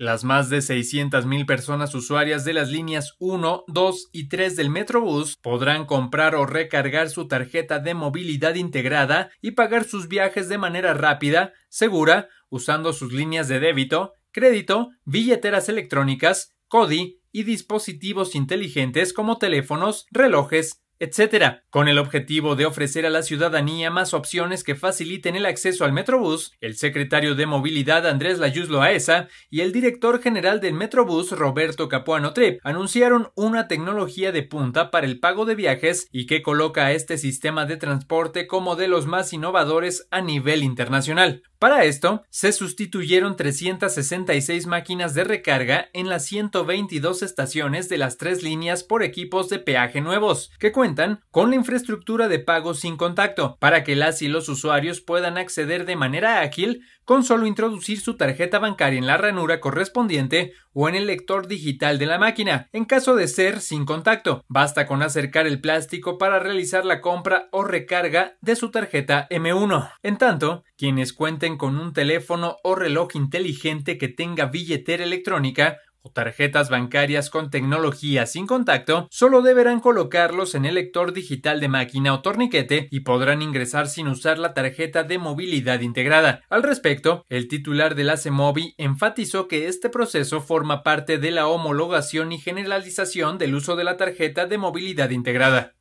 Las más de 600.000 personas usuarias de las líneas 1, 2 y 3 del Metrobús podrán comprar o recargar su tarjeta de movilidad integrada y pagar sus viajes de manera rápida, segura, usando sus líneas de débito, crédito, billeteras electrónicas, CODI y dispositivos inteligentes como teléfonos, relojes, etcétera. con el objetivo de ofrecer a la ciudadanía más opciones que faciliten el acceso al Metrobús, el secretario de Movilidad Andrés Layuz Loaesa y el director general del Metrobús Roberto Capuano Trip anunciaron una tecnología de punta para el pago de viajes y que coloca a este sistema de transporte como de los más innovadores a nivel internacional. Para esto, se sustituyeron 366 máquinas de recarga en las 122 estaciones de las tres líneas por equipos de peaje nuevos, que cuentan con la infraestructura de pago sin contacto, para que las y los usuarios puedan acceder de manera ágil con solo introducir su tarjeta bancaria en la ranura correspondiente o en el lector digital de la máquina, en caso de ser sin contacto. Basta con acercar el plástico para realizar la compra o recarga de su tarjeta M1. En tanto, quienes cuenten con un teléfono o reloj inteligente que tenga billetera electrónica o tarjetas bancarias con tecnología sin contacto, solo deberán colocarlos en el lector digital de máquina o torniquete y podrán ingresar sin usar la tarjeta de movilidad integrada. Al respecto, el titular de la CEMOVI enfatizó que este proceso forma parte de la homologación y generalización del uso de la tarjeta de movilidad integrada.